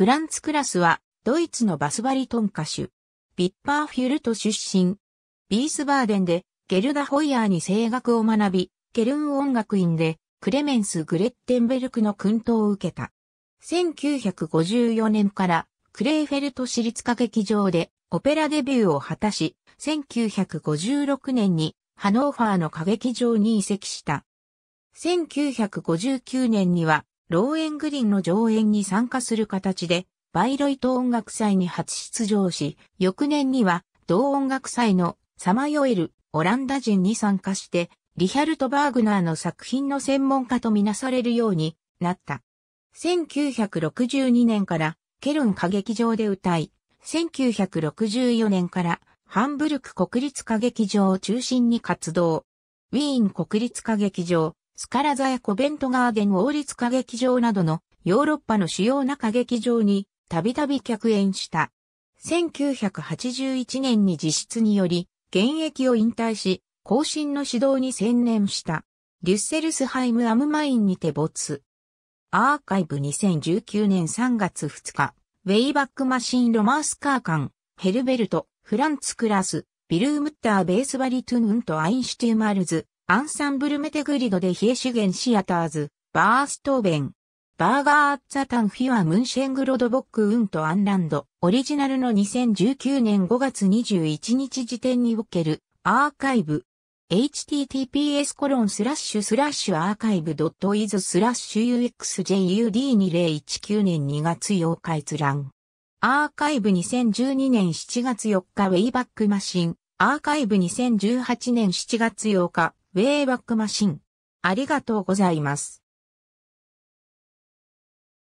フランツ・クラスは、ドイツのバスバリトン歌手。ビッパーフュルト出身。ビースバーデンで、ゲルダ・ホイヤーに声楽を学び、ケルン音楽院で、クレメンス・グレッテンベルクの訓導を受けた。1954年から、クレーフェルト私立歌劇場で、オペラデビューを果たし、1956年に、ハノーファーの歌劇場に移籍した。1959年には、ローエングリンの上演に参加する形で、バイロイト音楽祭に初出場し、翌年には同音楽祭のさまよえるオランダ人に参加して、リヒャルト・バーグナーの作品の専門家とみなされるようになった。1962年からケルン歌劇場で歌い、1964年からハンブルク国立歌劇場を中心に活動。ウィーン国立歌劇場、スカラザやコベントガーデン王立歌劇場などのヨーロッパの主要な歌劇場にたびたび客演した。1981年に実質により、現役を引退し、後進の指導に専念した。デュッセルスハイムアムマインにて没。アーカイブ2019年3月2日、ウェイバックマシンロマースカー館、ヘルベルト、フランツ・クラス、ビルームッターベースバリトゥーンとアインシュティマールズ、アンサンブルメテグリドでヒエシュゲンシアターズ、バーストーベン。バーガーアッツァタンフィアムンシェングロドボックウントアンランド、オリジナルの2019年5月21日時点におけるアーカイブ。https コロンスラッシュスラッシュアーカイブドットイズスラッシュ uxjud2019 年2月8日閲覧。アーカイブ2012年7月4日ウェイバックマシン。アーカイブ2018年7月8日ウェイバックマシン。ありがとうございます。